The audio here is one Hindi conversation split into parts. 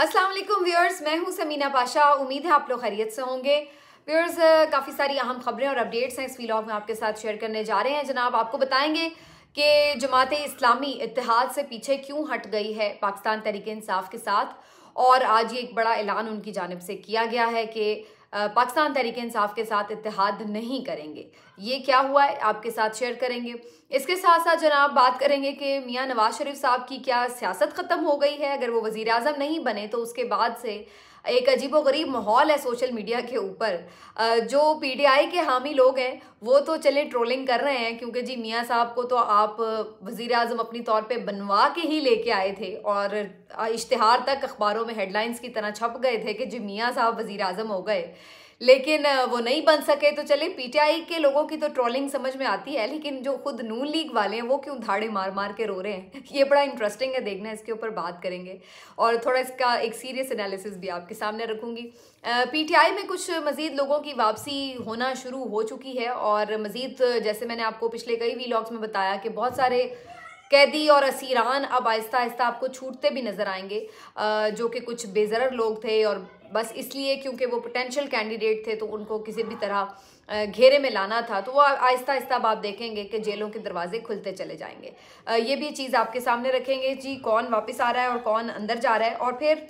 असलम व्यूअर्स मैं हूं समीना पाशा उम्मीद है आप लोग खैरियत से होंगे व्यूअर्स काफ़ी सारी अहम खबरें और अपडेट्स हैं इस व्लॉग में आपके साथ शेयर करने जा रहे हैं जनाब आपको बताएंगे कि जमात इस्लामी इतिहाद से पीछे क्यों हट गई है पाकिस्तान तरीके इंसाफ के साथ और आज ये एक बड़ा ऐलान उनकी जानब से किया गया है कि पाकिस्तान तहरीक इंसाफ के साथ इतिहाद नहीं करेंगे ये क्या हुआ है आपके साथ शेयर करेंगे इसके साथ साथ जनाब बात करेंगे कि मियाँ नवाज शरीफ साहब की क्या सियासत ख़त्म हो गई है अगर वो वज़ी अजम नहीं बने तो उसके बाद से एक अजीबोगरीब माहौल है सोशल मीडिया के ऊपर जो पीटीआई के हामी लोग हैं वो तो चले ट्रोलिंग कर रहे हैं क्योंकि जी मियाँ साहब को तो आप वज़ी अजम अपनी तौर पे बनवा के ही लेके आए थे और इश्तहार तक अखबारों में हेडलाइंस की तरह छप गए थे कि जी मियाँ साहब वज़ी अजम हो गए लेकिन वो नहीं बन सके तो चले पीटीआई के लोगों की तो ट्रोलिंग समझ में आती है लेकिन जो खुद नून लीग वाले हैं वो क्यों धाड़े मार मार के रो रहे हैं ये बड़ा इंटरेस्टिंग है देखना इसके ऊपर बात करेंगे और थोड़ा इसका एक सीरियस एनालिसिस भी आपके सामने रखूंगी पीटीआई में कुछ मज़ीद लोगों की वापसी होना शुरू हो चुकी है और मज़ीद जैसे मैंने आपको पिछले कई वीलॉग्स में बताया कि बहुत सारे कैदी और असीरान अब आहिस्ता आहिस्ता आपको छूटते भी नज़र आएंगे जो कि कुछ बेजर लोग थे और बस इसलिए क्योंकि वो पोटेंशियल कैंडिडेट थे तो उनको किसी भी तरह घेरे में लाना था तो वो आहिस्ता आहिस्ता अब आप देखेंगे कि जेलों के दरवाजे खुलते चले जाएंगे ये भी चीज़ आपके सामने रखेंगे जी कौन वापस आ रहा है और कौन अंदर जा रहा है और फिर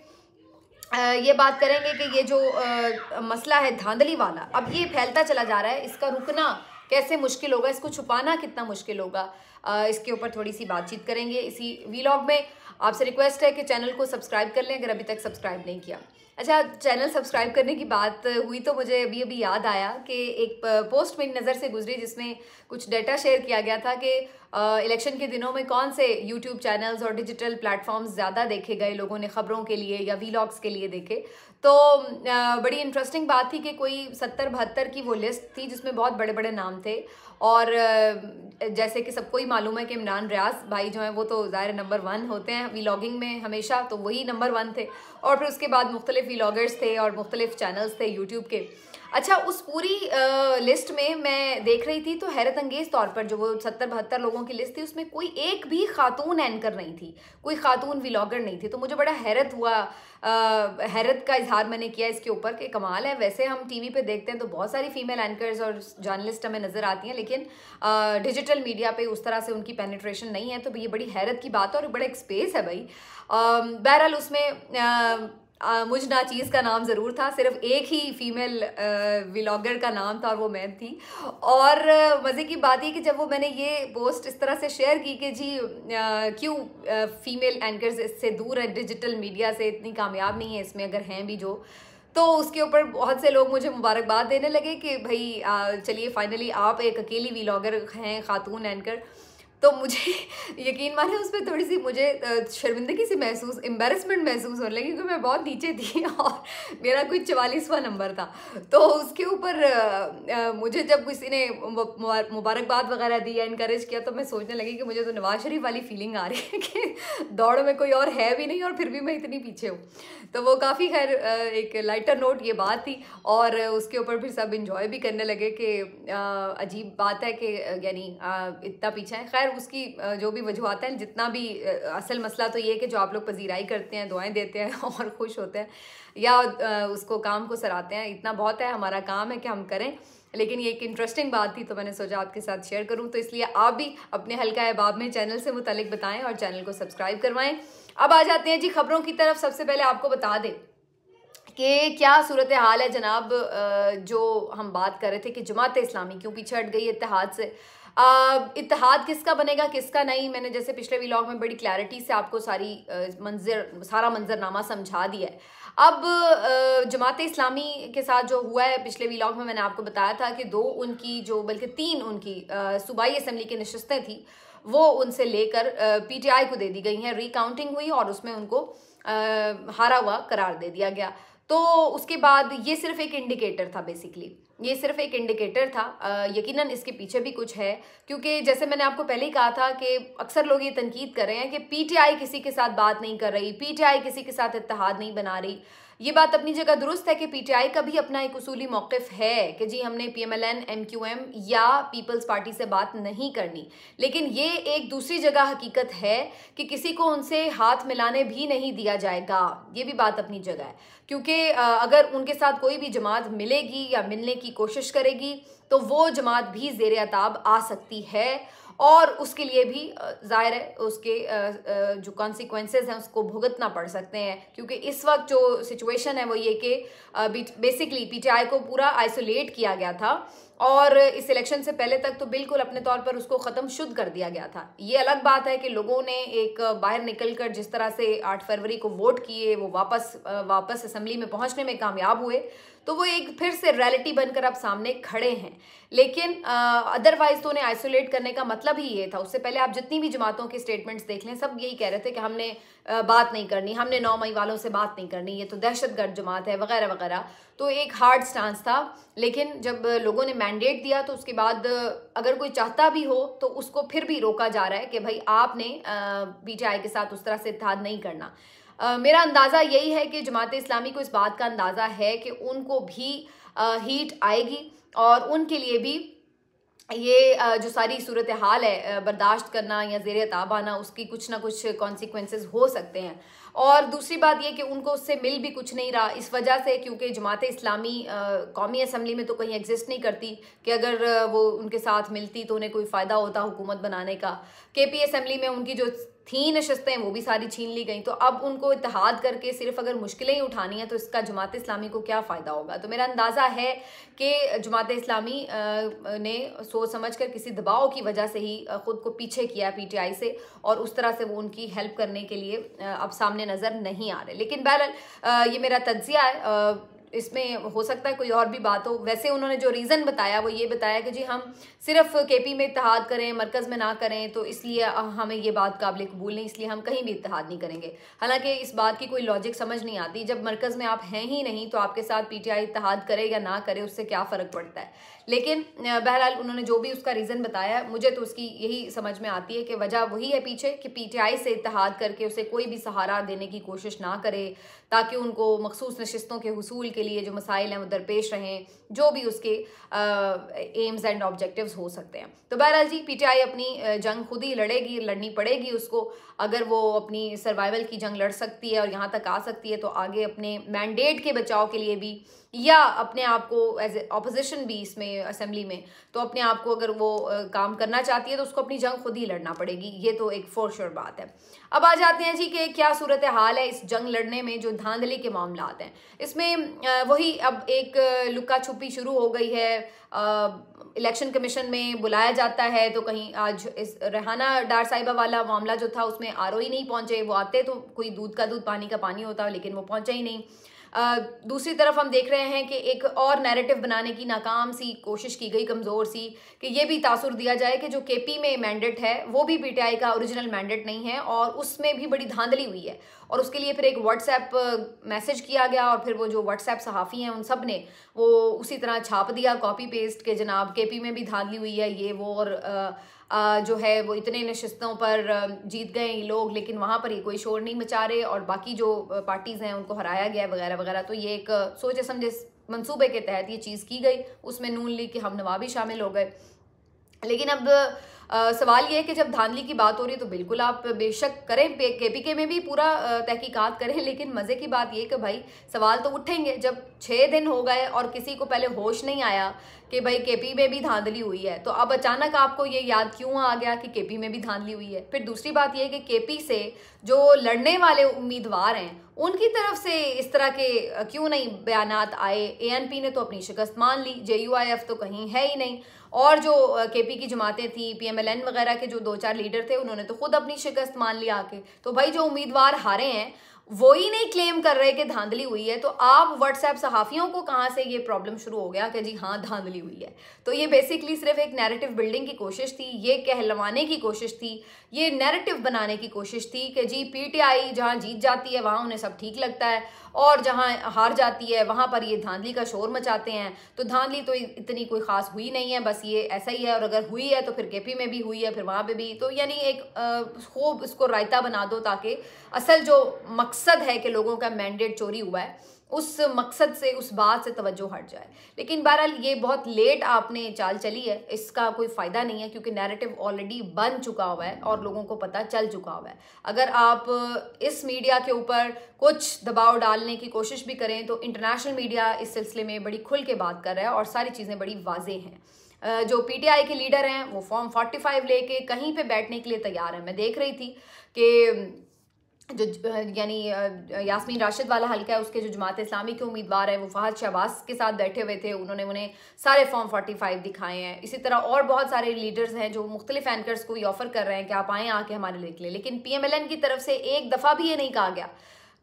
ये बात करेंगे कि ये जो मसला है धांधली वाला अब ये फैलता चला जा रहा है इसका रुकना कैसे मुश्किल होगा इसको छुपाना कितना मुश्किल होगा इसके ऊपर थोड़ी सी बातचीत करेंगे इसी वीलॉग में आपसे रिक्वेस्ट है कि चैनल को सब्सक्राइब कर लें अगर अभी तक सब्सक्राइब नहीं किया अच्छा चैनल सब्सक्राइब करने की बात हुई तो मुझे अभी अभी याद आया कि एक पोस्ट मेरी नज़र से गुजरी जिसमें कुछ डेटा शेयर किया गया था कि इलेक्शन के दिनों में कौन से यूट्यूब चैनल्स और डिजिटल प्लेटफॉर्म्स ज़्यादा देखे गए लोगों ने ख़बरों के लिए या वीलॉग्स के लिए देखे तो आ, बड़ी इंटरेस्टिंग बात थी कि कोई सत्तर बहत्तर की वो लिस्ट थी जिसमें बहुत बड़े बड़े नाम थे और जैसे कि सबको ही मालूम है कि इमरान रियाज भाई जो हैं वो तो ज़ाहिर नंबर वन होते हैं वीलॉगिंग में हमेशा तो वही नंबर वन थे और फिर उसके बाद मुख्तलिफ वीलॉगर्स थे और मुख्तलिफ चैनल्स थे यूट्यूब के अच्छा उस पूरी आ, लिस्ट में मैं देख रही थी तो हैरत अंगेज़ तौर पर जो वो सत्तर बहत्तर लोगों की लिस्ट थी उसमें कोई एक भी खातून एंकर नहीं थी कोई खातून व्लॉगर नहीं थी तो मुझे बड़ा हैरत हुआ आ, हैरत का इजहार मैंने किया इसके ऊपर कि कमाल है वैसे हम टीवी पे देखते हैं तो बहुत सारी फीमेल एंकर्स और जर्नलिस्ट हमें नज़र आती हैं लेकिन लेकिन डिजिटल मीडिया पे उस तरह से उनकी पेनिट्रेशन नहीं है तो ये बड़ी हैरत की बात है और बड़ा एक स्पेस है भाई बहरहाल उसमें मुझ ना चीज़ का नाम ज़रूर था सिर्फ एक ही फीमेल व्लॉगर का नाम था और वो मैं थी और मज़े की बात ये कि जब वो मैंने ये पोस्ट इस तरह से शेयर की कि जी क्यों फीमेल एंकर्स इससे दूर है डिजिटल मीडिया से इतनी कामयाब नहीं है इसमें अगर हैं भी जो तो उसके ऊपर बहुत से लोग मुझे मुबारकबाद देने लगे कि भाई चलिए फाइनली आप एक अकेली वीलॉगर हैं खातून एंकर तो मुझे यकीन माने उस पर थोड़ी सी मुझे शर्मिंदगी सी महसूस एम्बेरसमेंट महसूस होने लगी क्योंकि मैं बहुत नीचे थी और मेरा कोई चवालीसवा नंबर था तो उसके ऊपर मुझे जब किसी ने मुबारकबाद वगैरह दी या इनक्रेज किया तो मैं सोचने लगी कि मुझे तो नवाज शरीफ वाली फीलिंग आ रही है कि दौड़ में कोई और है भी नहीं और फिर भी मैं इतनी पीछे हूँ तो वो काफ़ी खैर एक लाइटर नोट ये बात थी और उसके ऊपर फिर सब इंजॉय भी करने लगे कि अजीब बात है कि यानी इतना पीछे है खैर खैर उसकी जो भी वजूहत हैं जितना भी असल मसला तो ये है कि जो आप लोग पजीराई करते हैं दुआएं देते हैं और खुश होते हैं या उसको काम को सराते हैं इतना बहुत है हमारा काम है कि हम करें लेकिन ये एक इंटरेस्टिंग बात थी तो मैंने सोचा आपके साथ शेयर करूँ तो इसलिए आप भी अपने हल्का अहबाब में चैनल से मुतलिक बताएँ और चैनल को सब्सक्राइब करवाएँ अब आ जाते हैं जी खबरों की तरफ सबसे पहले आपको बता दें कि क्या सूरत हाल है जनाब जो हम बात कर रहे थे कि जमात इस्लामी क्यों पीछे हट गई इतिहाद से इतिहाद किसका बनेगा किसका नहीं मैंने जैसे पिछले व्लॉग में बड़ी क्लैरिटी से आपको सारी मंजर सारा मंजरनामा समझा दिया है अब जमात इस्लामी के साथ जो हुआ है पिछले व्लॉग में मैंने आपको बताया था कि दो उनकी जो बल्कि तीन उनकी सूबाई असम्बली की नशस्तें थी वो उनसे लेकर पीटीआई को दे दी गई हैं रिकाउंटिंग हुई और उसमें उनको हारा हुआ करार दे दिया गया तो उसके बाद ये सिर्फ एक इंडिकेटर था बेसिकली ये सिर्फ एक इंडिकेटर था यकीनन इसके पीछे भी कुछ है क्योंकि जैसे मैंने आपको पहले ही कहा था कि अक्सर लोग ये तनकीद कर रहे हैं कि पीटीआई किसी के साथ बात नहीं कर रही पीटीआई किसी के साथ इतिहाद नहीं बना रही ये बात अपनी जगह दुरुस्त है कि पीटीआई का भी अपना एक उसूली मौकफ है कि जी हमने पीएमएलएन एमक्यूएम या पीपल्स पार्टी से बात नहीं करनी लेकिन ये एक दूसरी जगह हकीकत है कि किसी को उनसे हाथ मिलाने भी नहीं दिया जाएगा ये भी बात अपनी जगह है क्योंकि अगर उनके साथ कोई भी जमात मिलेगी या मिलने की कोशिश करेगी तो वो जमात भी जेर अताब आ सकती है और उसके लिए भी जाहिर है उसके जो कॉन्सिक्वेंसेज हैं उसको भुगतना पड़ सकते हैं क्योंकि इस वक्त जो सिचुएशन है वो ये कि बेसिकली पीटीआई को पूरा आइसोलेट किया गया था और इस इलेक्शन से पहले तक तो बिल्कुल अपने तौर पर उसको ख़त्म शुद्ध कर दिया गया था ये अलग बात है कि लोगों ने एक बाहर निकलकर जिस तरह से 8 फरवरी को वोट किए वो वापस वापस असम्बली में पहुंचने में कामयाब हुए तो वो एक फिर से रियलिटी बनकर अब सामने खड़े हैं लेकिन अदरवाइज तो उन्हें आइसोलेट करने का मतलब ही ये था उससे पहले आप जितनी भी जमातों के स्टेटमेंट्स देख लें सब यही कह रहे थे कि हमने आ, बात नहीं करनी हमने नौ मई वालों से बात नहीं करनी ये तो दहशतगर्द जमात है वगैरह वगैरह तो एक हार्ड स्टांस था लेकिन जब लोगों ने मैंडेट दिया तो उसके बाद अगर कोई चाहता भी हो तो उसको फिर भी रोका जा रहा है कि भाई आपने पीटीआई के साथ उस तरह से इतिहाद नहीं करना मेरा अंदाज़ा यही है कि जमात इस्लामी को इस बात का अंदाज़ा है कि उनको भी आ, हीट आएगी और उनके लिए भी ये जो सारी सूरत हाल है बर्दाश्त करना या जेर ताब आना उसकी कुछ ना कुछ कॉन्सिक्वेंसेस हो सकते हैं और दूसरी बात ये कि उनको उससे मिल भी कुछ नहीं रहा इस वजह से क्योंकि जमात इस्लामी कौमी असम्बली में तो कहीं एग्जिस्ट नहीं करती कि अगर वो उनके साथ मिलती तो उन्हें कोई फ़ायदा होता हुकूमत बनाने का के पी असम्बली में उनकी जो थी नशस्तें वो भी सारी छीन ली गई तो अब उनको इतिहाद करके सिर्फ अगर मुश्किलें ही उठानी हैं तो इसका जमात इस्लामी को क्या फ़ायदा होगा तो मेरा अंदाज़ा है कि जमात इस्लामी ने सोच समझ कर किसी दबाव की वजह से ही ख़ुद को पीछे किया पी टी आई से और उस तरह से वो उनकी हेल्प करने के लिए अब सामने नज़र नहीं आ रहे लेकिन बहरहाल ये मेरा तज्जिया है इसमें हो सकता है कोई और भी बात हो वैसे उन्होंने जो रीज़न बताया वो ये बताया कि जी हम सिर्फ केपी में इतिहाद करें मरकज़ में ना करें तो इसलिए हमें ये बात काबिल कबूल नहीं इसलिए हम कहीं भी इतिहाद नहीं करेंगे हालांकि इस बात की कोई लॉजिक समझ नहीं आती जब मरकज़ में आप हैं ही नहीं तो आपके साथ पी टी इतिहाद करे या ना करे उससे क्या फ़र्क पड़ता है लेकिन बहरहाल उन्होंने जो भी उसका रीज़न बताया मुझे तो उसकी यही समझ में आती है कि वजह वही है पीछे कि पीटीआई से इतिहाद करके उसे कोई भी सहारा देने की कोशिश ना करे ताकि उनको मखसूस नशस्तों के हसूल के लिए जो मसाइल हैं वो दरपेश रहें जो भी उसके एम्स एंड ऑब्जेक्टिव्स हो सकते हैं तो बहरहाल जी पीटीआई अपनी जंग खुद ही लड़ेगी लड़नी पड़ेगी उसको अगर वो अपनी सर्वाइवल की जंग लड़ सकती है और यहाँ तक आ सकती है तो आगे अपने मैंडेट के बचाव के लिए भी या अपने आप को एज ए अपोजिशन भी इसमें असेंबली में तो अपने आप को अगर वो काम करना चाहती है तो उसको अपनी जंग खुद ही लड़ना पड़ेगी ये तो एक फोर श्योर बात है अब आ जाते हैं जी कि क्या सूरत हाल है इस जंग लड़ने में जो धांधली के मामला हैं इसमें वही अब एक लुका छुपी शुरू हो गई है इलेक्शन कमीशन में बुलाया जाता है तो कहीं आज इस रेहाना डार साहिबा वाला मामला जो था उसमें आर ही नहीं पहुंचे वो आते तो कोई दूध का दूध पानी का पानी होता लेकिन वो पहुंचे ही नहीं दूसरी तरफ हम देख रहे हैं कि एक और नैरेटिव बनाने की नाकाम सी कोशिश की गई कमज़ोर सी कि ये भी तासुर दिया जाए कि जो के में मैंडेट है वो भी पीटीआई का ओरिजिनल मैंडेट नहीं है और उसमें भी बड़ी धांधली हुई है और उसके लिए फिर एक व्हाट्सएप मैसेज किया गया और फिर वो जो व्हाट्सएप सहाफ़ी हैं उन सब ने वो उसी तरह छाप दिया कॉपी पेस्ट के जनाब के पी में भी धांधली हुई है ये वो और आ, आ, जो है वो इतने नशस्तों पर जीत गए ये लोग लेकिन वहाँ पर ही कोई शोर नहीं मचा रहे और बाकी जो पार्टीज़ हैं उनको हराया गया वगैरह वगैरह तो ये एक सोचे समझे मनसूबे के तहत ये चीज़ की गई उसमें नून ली के हम नवाबी शामिल हो गए लेकिन अब आ, सवाल ये है कि जब धांधली की बात हो रही है तो बिल्कुल आप बेशक करें के पी के में भी पूरा तहकीकात करें लेकिन मज़े की बात ये कि भाई सवाल तो उठेंगे जब छः दिन हो गए और किसी को पहले होश नहीं आया कि भाई के पी में भी धांधली हुई है तो अब अचानक आपको ये याद क्यों आ गया कि के पी में भी धांधली हुई है फिर दूसरी बात यह है कि पी से जो लड़ने वाले उम्मीदवार हैं उनकी तरफ से इस तरह के क्यों नहीं बयान आए पी ने तो अपनी शिकस्त मान ली एफ तो कहीं है ही नहीं और जो के पी की जमातें थी पी एम एल एन वगैरह के जो दो चार लीडर थे उन्होंने तो खुद अपनी शिकस्त मान ली आके तो भाई जो उम्मीदवार हारे हैं वो ही नहीं क्लेम कर रहे कि धांधली हुई है तो आप व्हाट्सएप सहाफ़ियों को कहाँ से ये प्रॉब्लम शुरू हो गया कि जी हाँ धांधली हुई है तो ये बेसिकली सिर्फ एक नैरेटिव बिल्डिंग की कोशिश थी ये कहलवाने की कोशिश थी ये नैरेटिव बनाने की कोशिश थी कि जी पीटीआई जहाँ जीत जाती है वहाँ उन्हें सब ठीक लगता है और जहाँ हार जाती है वहाँ पर ये धांधली का शोर मचाते हैं तो धांधली तो इतनी कोई ख़ास हुई नहीं है बस ये ऐसा ही है और अगर हुई है तो फिर केपी में भी हुई है फिर वहाँ पर भी तो यानी एक खूब इसको रायता बना दो ताकि असल जो मकसद है कि लोगों का मैंडेट चोरी हुआ है उस मकसद से उस बात से तवज्जो हट जाए लेकिन बहरहाल ये बहुत लेट आपने चाल चली है इसका कोई फ़ायदा नहीं है क्योंकि नैरेटिव ऑलरेडी बन चुका हुआ है और लोगों को पता चल चुका हुआ है अगर आप इस मीडिया के ऊपर कुछ दबाव डालने की कोशिश भी करें तो इंटरनेशनल मीडिया इस सिलसिले में बड़ी खुल के बात कर रहा है और सारी चीज़ें बड़ी वाजे हैं जो पीटीआई के लीडर हैं वो फॉर्म 45 लेके कहीं पे बैठने के लिए तैयार हैं मैं देख रही थी कि जो यानी यासमीन राशिद वाला हल्का है उसके जो जमात इस्लामी के उम्मीदवार हैं वो फहद शहबाज के साथ बैठे हुए थे उन्होंने उन्हें सारे फॉर्म 45 दिखाए हैं इसी तरह और बहुत सारे लीडर्स हैं जो मुख्तलिफ एंकर्स को ये ऑफर कर रहे हैं कि आप आएँ आके हमारे लिख लें लेकिन पी की तरफ से एक दफ़ा भी ये नहीं कहा गया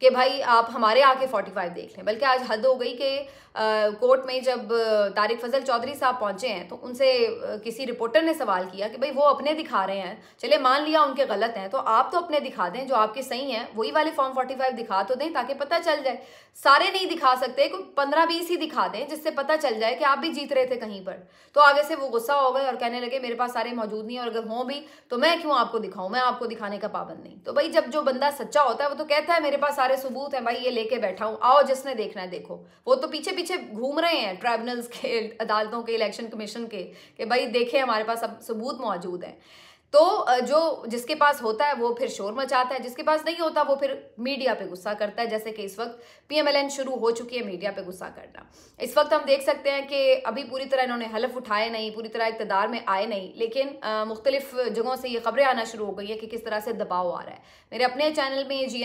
कि भाई आप हमारे आके 45 देख लें बल्कि आज हद हो गई कि कोर्ट में जब तारिक फजल चौधरी साहब पहुंचे हैं तो उनसे किसी रिपोर्टर ने सवाल किया कि भाई वो अपने दिखा रहे हैं चले मान लिया उनके गलत हैं तो आप तो अपने दिखा दें जो आपके सही हैं वही वाले फॉर्म फोर्टी दिखा तो दें ताकि पता चल जाए सारे नहीं दिखा सकते कोई पंद्रह बीस ही दिखा दें जिससे पता चल जाए कि आप भी जीत रहे थे कहीं पर तो आगे से वो गुस्सा हो गए और कहने लगे मेरे पास सारे मौजूद नहीं और अगर हों भी तो मैं क्यों आपको दिखाऊं मैं आपको दिखाने का पाबंद नहीं तो भाई जब जो बंदा सच्चा होता है वो तो कहता है मेरे पास सारे सबूत हैं भाई ये लेके बैठा हूँ आओ जिसने देखना है देखो वो तो पीछे पीछे घूम रहे हैं ट्राइब्यूनल्स के अदालतों के इलेक्शन कमीशन के कि भाई देखें हमारे पास अब सबूत मौजूद हैं तो जो जिसके पास होता है वो फिर शोर मचाता है जिसके पास नहीं होता वो फिर मीडिया पे गुस्सा करता है जैसे कि इस वक्त पीएमएलएन शुरू हो चुकी है मीडिया पे गुस्सा करना इस वक्त हम देख सकते हैं कि अभी पूरी तरह इन्होंने हलफ उठाए नहीं पूरी तरह इकतदार में आए नहीं लेकिन मुख्तलिफ जगहों से ये खबरें आना शुरू हो गई है कि किस तरह से दबाव आ रहा है मेरे अपने चैनल में जी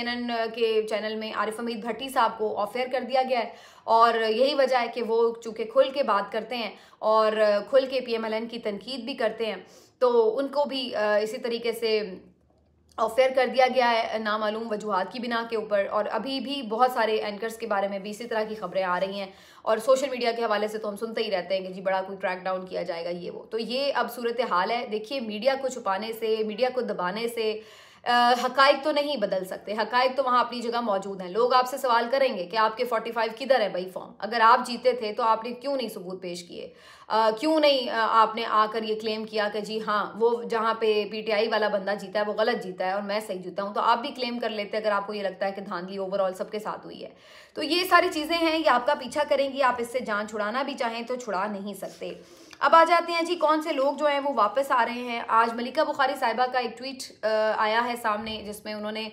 के चैनल में आरिफ अमीद भट्टी साहब को ऑफेयर कर दिया गया है और यही वजह है कि वो चूँकि खुल के बात करते हैं और खुल के पी की तनकीद भी करते हैं तो उनको भी इसी तरीके से अफेयर कर दिया गया है नामालूम वजूहत की बिना के ऊपर और अभी भी बहुत सारे एंकर्स के बारे में भी इसी तरह की खबरें आ रही हैं और सोशल मीडिया के हवाले से तो हम सुनते ही रहते हैं कि जी बड़ा कोई क्रैक डाउन किया जाएगा ये वो तो ये अब सूरत हाल है देखिए मीडिया को छुपाने से मीडिया को दबाने से हकाइक तो नहीं बदल सकते हकाइक तो वहाँ अपनी जगह मौजूद हैं लोग आपसे सवाल करेंगे कि आपके 45 किधर है भाई फॉर्म अगर आप जीते थे तो आपने क्यों नहीं सबूत पेश किए क्यों नहीं आपने आकर ये क्लेम किया कि जी हाँ वो जहाँ पे पीटीआई वाला बंदा जीता है वो गलत जीता है और मैं सही जीता हूँ तो आप भी क्लेम कर लेते अगर आपको ये लगता है कि धांधली ओवरऑल सबके साथ हुई है तो ये सारी चीज़ें हैं ये आपका पीछा करेंगी आप इससे जान छुड़ाना भी चाहें तो छुड़ा नहीं सकते अब आ जाते हैं जी कौन से लोग जो हैं वो वापस आ रहे हैं आज मलिका बुखारी साहिबा का एक ट्वीट आया है सामने जिसमें उन्होंने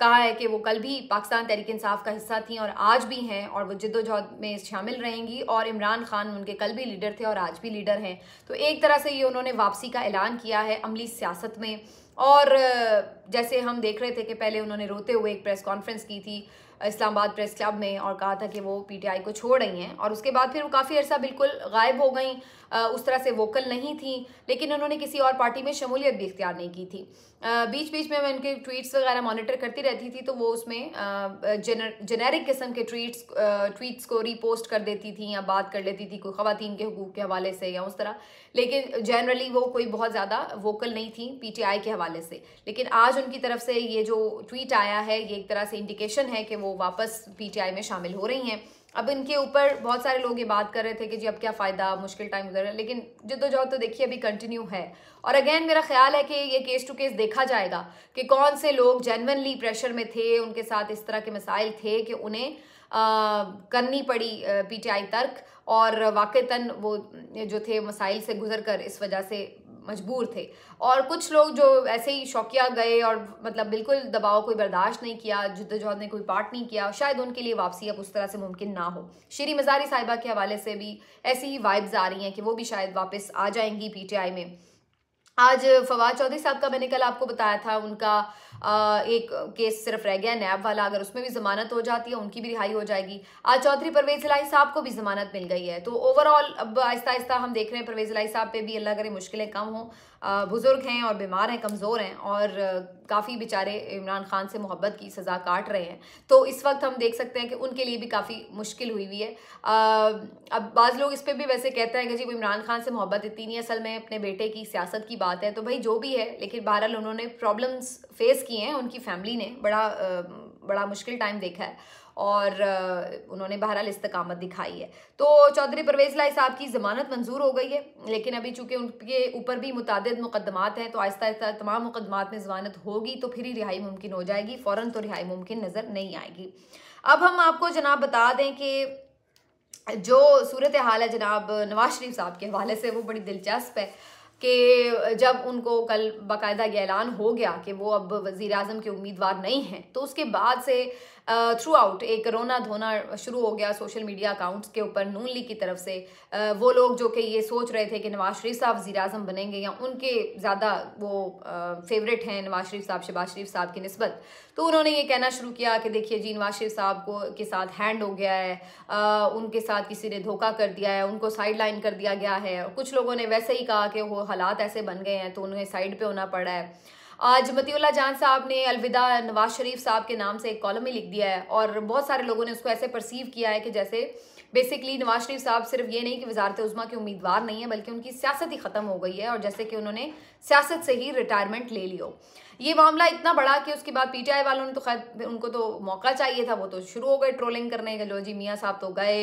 कहा है कि वो कल भी पाकिस्तान तहरीक इंसाफ का हिस्सा थी और आज भी हैं और वो जद्दोजहद में शामिल रहेंगी और इमरान खान उनके कल भी लीडर थे और आज भी लीडर हैं तो एक तरह से ये उन्होंने वापसी का ऐलान किया है अमली सियासत में और जैसे हम देख रहे थे कि पहले उन्होंने रोते हुए एक प्रेस कॉन्फ्रेंस की थी इस्लामाबाद प्रेस क्लब में और कहा था कि वो पीटीआई को छोड़ रही हैं और उसके बाद फिर वो काफ़ी अर्सा बिल्कुल गायब हो गई उस तरह से वोकल नहीं थी लेकिन उन्होंने किसी और पार्टी में शमूलियत भी इख्तियार नहीं की थी बीच बीच में मैं उनके ट्वीट्स वगैरह मॉनिटर करती रहती थी तो वो उसमें जेनेरिक किस्म के ट्वीट्स ट्वीट्स को रीपोस्ट कर देती थी या बात कर लेती थी कोई ख़वान के हकूक़ के हवाले से या उस तरह लेकिन जनरली वो कोई बहुत ज़्यादा वोकल नहीं थी पी टी आई के हवाले से लेकिन आज उनकी तरफ से ये जो ट्वीट आया है ये एक तरह से इंडिकेशन है कि वो वापस पी टी आई में शामिल हो रही हैं अब इनके ऊपर बहुत सारे लोग ये बात कर रहे थे कि जी अब क्या फ़ायदा मुश्किल टाइम गुजर रहा है लेकिन जिद्दोजहद तो, तो देखिए अभी कंटिन्यू है और अगेन मेरा ख्याल है कि ये केस टू केस देखा जाएगा कि कौन से लोग जेनवनली प्रेशर में थे उनके साथ इस तरह के मसाइल थे कि उन्हें आ, करनी पड़ी पीटीआई तर्क और वाक़ता वो जो थे मसाइल से गुजर कर इस वजह से मजबूर थे और कुछ लोग जो ऐसे ही शौकिया गए और मतलब बिल्कुल दबाव कोई बर्दाश्त नहीं किया जद्दोजहद ने कोई पार्ट नहीं किया शायद उनके लिए वापसी अब उस तरह से मुमकिन ना हो श्री मज़ारी साहिबा के हवाले से भी ऐसी ही वाइब्स आ रही हैं कि वो भी शायद वापस आ जाएंगी पी में आज फवाद चौधरी साहब का मैंने कल आपको बताया था उनका एक केस सिर्फ रह गया नैब वाला अगर उसमें भी जमानत हो जाती है उनकी भी रिहाई हो जाएगी आज चौधरी परवेज लाई साहब को भी जमानत मिल गई है तो ओवरऑल अब आहिस्ता आहिस्ता हम देख रहे हैं परवेज लाई साहब पे भी अल्लाह करे मुश्किलें कम हों बुज़ुर्ग हैं और बीमार हैं कमज़ोर हैं और काफ़ी बेचारे इमरान खान से मोहब्बत की सज़ा काट रहे हैं तो इस वक्त हम देख सकते हैं कि उनके लिए भी काफ़ी मुश्किल हुई हुई है अब बाज़ लोग इस पर भी वैसे कहते हैं कि जी वो इमरान खान से मोहब्बत इतनी नहीं असल में अपने बेटे की सियासत की बात है तो भाई जो भी है लेकिन बहरहाल उन्होंने प्रॉब्लम्स फेस किए हैं उनकी फैमिली ने बड़ा बड़ा मुश्किल टाइम देखा है और उन्होंने बहरहाल इस्तकामत दिखाई है तो चौधरी परवेज लाई साहब की ज़मानत मंजूर हो गई है लेकिन अभी चूँकि उनके ऊपर भी मुतद मुकदमात हैं तो आहिस्ता आहिस्ता तमाम मुकदमात में ज़मानत होगी तो फिर ही रिहाई मुमकिन हो जाएगी फ़ौरन तो रिहाई मुमकिन नज़र नहीं आएगी अब हम आपको जनाब बता दें कि जो सूरत हाल है जनाब नवाज शरीफ साहब के हवाले से वो बड़ी दिलचस्प है कि जब उनको कल बाकायदा ये ऐलान हो गया कि वो अब वज़ी अजम के उम्मीदवार नहीं हैं तो उसके बाद से थ्रू आउट एक रोना धोना शुरू हो गया सोशल मीडिया अकाउंट्स के ऊपर नून लीग की तरफ से आ, वो लोग जो कि ये सोच रहे थे कि नवाज शरीफ साहब वजी अजम बनेंगे या उनके ज़्यादा वो फेवरेट हैं नवाज शरीफ साहब शहबाज शरीफ साहब की नस्बत तो उन्होंने ये कहना शुरू किया कि देखिए जी नवाज शरीफ साहब को के साथ हैंड हो गया है आ, उनके साथ किसी ने धोखा कर दिया है उनको साइड लाइन कर दिया गया है कुछ लोगों ने वैसे ही कहा कि वो हालात ऐसे बन गए हैं तो उन्हें साइड पर होना पड़ा है आज मतियोला जान साहब ने अलविदा नवाज शरीफ साहब के नाम से एक कॉलम ही लिख दिया है और बहुत सारे लोगों ने उसको ऐसे परसीव किया है कि जैसे बेसिकली नवाज शरीफ साहब सिर्फ ये नहीं कि वजारत उज़मा के उम्मीदवार नहीं है बल्कि उनकी सियासत ही ख़त्म हो गई है और जैसे कि उन्होंने सियासत से ही रिटायरमेंट ले लियो ये मामला इतना बड़ा कि उसके बाद पीटीआई वालों ने तो खैर उनको तो मौका चाहिए था वो तो शुरू हो गए ट्रोलिंग करने के लो जी मियाँ साहब तो गए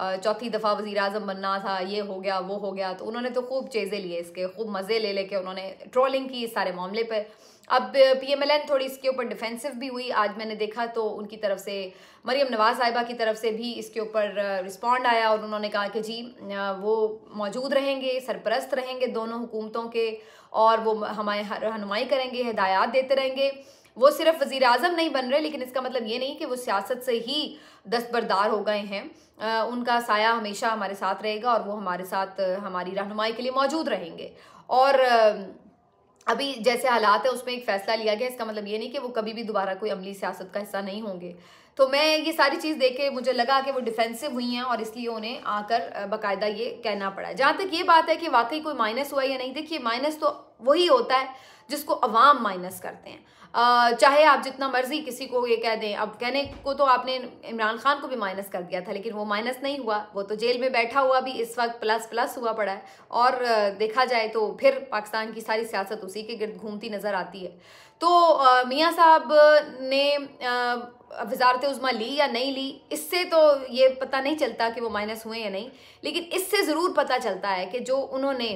चौथी दफ़ा वजी अजम बनना था ये हो गया वो हो गया तो उन्होंने तो खूब चेज़े लिए इसके खूब मज़े ले लेके उन्होंने ट्रोलिंग की इस सारे मामले पर अब पीएमएलएन थोड़ी इसके ऊपर डिफेंसिव भी हुई आज मैंने देखा तो उनकी तरफ से मरियम नवाज साहिबा की तरफ से भी इसके ऊपर रिस्पॉन्ड आया और उन्होंने कहा कि जी वो मौजूद रहेंगे सरपरस्त रहेंगे दोनों हुकूमतों के और वो हमारे रहनुमाई करेंगे हिदायत देते रहेंगे वो सिर्फ वज़ी अजम नहीं बन रहे लेकिन इसका मतलब ये नहीं कि वो सियासत से ही दस्तबरदार हो गए हैं उनका साया हमेशा हमारे साथ रहेगा और वो हमारे साथ हमारी रहनुमाई के लिए मौजूद रहेंगे और अभी जैसे हालात है उसमें एक फैसला लिया गया इसका मतलब ये नहीं कि वो कभी भी दोबारा कोई अमली सियासत का हिस्सा नहीं होंगे तो मैं ये सारी चीज़ देख के मुझे लगा कि वो डिफेंसिव हुई हैं और इसलिए उन्हें आकर बाकायदा ये कहना पड़ा है जहाँ तक ये बात है कि वाकई कोई माइनस हुआ या नहीं देखिए माइनस तो वही होता है जिसको अवाम माइनस करते हैं चाहे आप जितना मर्जी किसी को ये कह दें अब कहने को तो आपने इमरान खान को भी माइनस कर दिया था लेकिन वो माइनस नहीं हुआ वो तो जेल में बैठा हुआ भी इस वक्त प्लस प्लस हुआ पड़ा है और देखा जाए तो फिर पाकिस्तान की सारी सियासत उसी के गिर्द घूमती नज़र आती है तो मियाँ साहब ने वजारत उज़मा ली या नहीं ली इससे तो ये पता नहीं चलता कि वो माइनस हुए या नहीं लेकिन इससे ज़रूर पता चलता है कि जो उन्होंने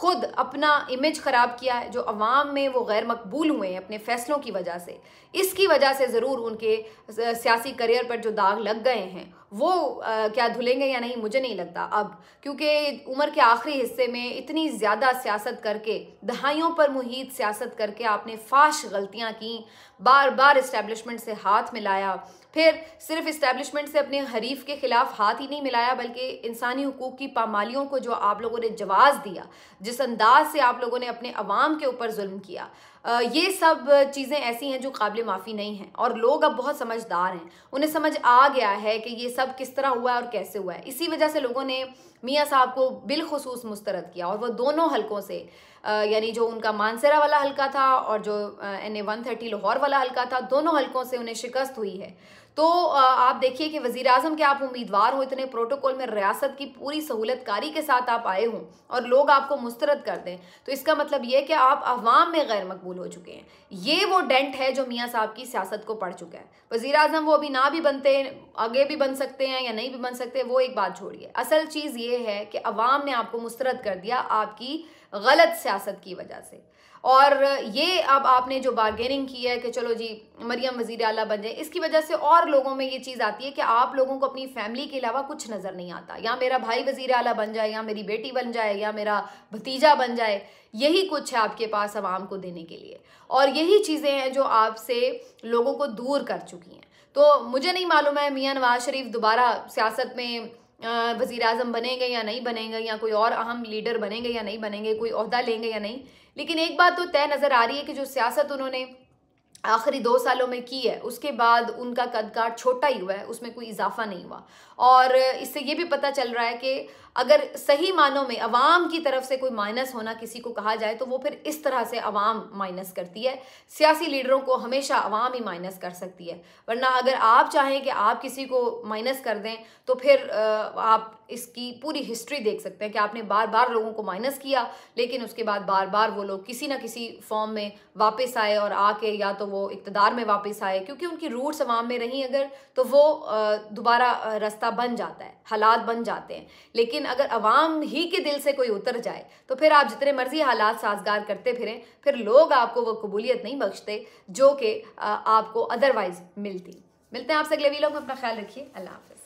खुद अपना इमेज ख़राब किया है जो अवाम में वो गैर मकबूल हुए हैं अपने फ़ैसलों की वजह से इसकी वजह से ज़रूर उनके सियासी करियर पर जो दाग लग गए हैं वो आ, क्या धुलेंगे या नहीं मुझे नहीं लगता अब क्योंकि उम्र के आखिरी हिस्से में इतनी ज़्यादा सियासत करके दहाइयों पर मुहित सियासत करके आपने फाश गलतियां की बार बार इस्टेब्लिशमेंट से हाथ मिलाया फिर सिर्फ इस्टेब्लिशमेंट से अपने हरीफ के ख़िलाफ़ हाथ ही नहीं मिलाया बल्कि इंसानी हकूक़ की पामालियों को जो आप लोगों ने जवाब दिया जिस अंदाज से आप लोगों ने अपने अवाम के ऊपर जुल्म किया ये सब चीज़ें ऐसी हैं जो काबिल माफ़ी नहीं हैं और लोग अब बहुत समझदार हैं उन्हें समझ आ गया है कि ये सब किस तरह हुआ है और कैसे हुआ है इसी वजह से लोगों ने मियाँ साहब को बिलखसूस मुस्तरद किया और वह दोनों हलकों से यानी जो उनका मानसरा वाला हल्का था और जो N A one thirty Lahore वाला हल्का था दोनों हल्कों से उन्हें शिकस्त हुई है तो आप देखिए कि वजी अजम के आप उम्मीदवार हो इतने प्रोटोकॉल में रियासत की पूरी सहूलतकारी के साथ आप आए हों और लोग आपको मुस्तरद कर दें तो इसका मतलब ये कि आप अवाम में गैर मकबूल हो चुके हैं ये वो डेंट है जो मियाँ साहब की सियासत को पढ़ चुका है वज़ी अजम वो अभी ना भी बनते आगे भी बन सकते हैं या नहीं भी बन सकते वो एक बात छोड़िए असल चीज़ ये है कि अवाम ने आपको मुस्तरद कर दिया आपकी गलत सियासत की वजह से और ये अब आपने जो बारगेनिंग की है कि चलो जी मरियम वजीर अला बन जाए इसकी वजह से और लोगों में ये चीज़ आती है कि आप लोगों को अपनी फैमिली के अलावा कुछ नज़र नहीं आता या मेरा भाई वजीर अला बन जाए या मेरी बेटी बन जाए या मेरा भतीजा बन जाए यही कुछ है आपके पास आवाम को देने के लिए और यही चीज़ें हैं जो आपसे लोगों को दूर कर चुकी हैं तो मुझे नहीं मालूम है मियाँ नवाज शरीफ दोबारा सियासत में वजीर अजम बनेंगे या नहीं बनेंगे या कोई और अहम लीडर बनेंगे या नहीं बनेंगे कोई अहदा लेंगे या नहीं लेकिन एक बात तो तय नज़र आ रही है कि जो सियासत उन्होंने आखिरी दो सालों में की है उसके बाद उनका कदकार छोटा ही हुआ है उसमें कोई इजाफा नहीं हुआ और इससे ये भी पता चल रहा है कि अगर सही मानों में अवाम की तरफ से कोई माइनस होना किसी को कहा जाए तो वो फिर इस तरह से अवाम माइनस करती है सियासी लीडरों को हमेशा अवाम ही माइनस कर सकती है वरना अगर आप चाहें कि आप किसी को माइनस कर दें तो फिर आप इसकी पूरी हिस्ट्री देख सकते हैं कि आपने बार बार लोगों को माइनस किया लेकिन उसके बाद बार बार वो लोग किसी ना किसी फॉर्म में वापस आए और आके या तो वो इकतदार में वापस आए क्योंकि उनकी रूट्स अवाम में रहीं अगर तो वो दोबारा रास्ता बन जाता है हालात बन जाते हैं लेकिन अगर अवाम ही के दिल से कोई उतर जाए तो फिर आप जितने मर्जी हालात साजगार करते फिरें फिर लोग आपको वो कबूलियत नहीं बख्शते जो कि आपको अदरवाइज मिलती मिलते हैं आपसे अगले वीलों को अपना ख्याल रखिए अल्लाह हाफ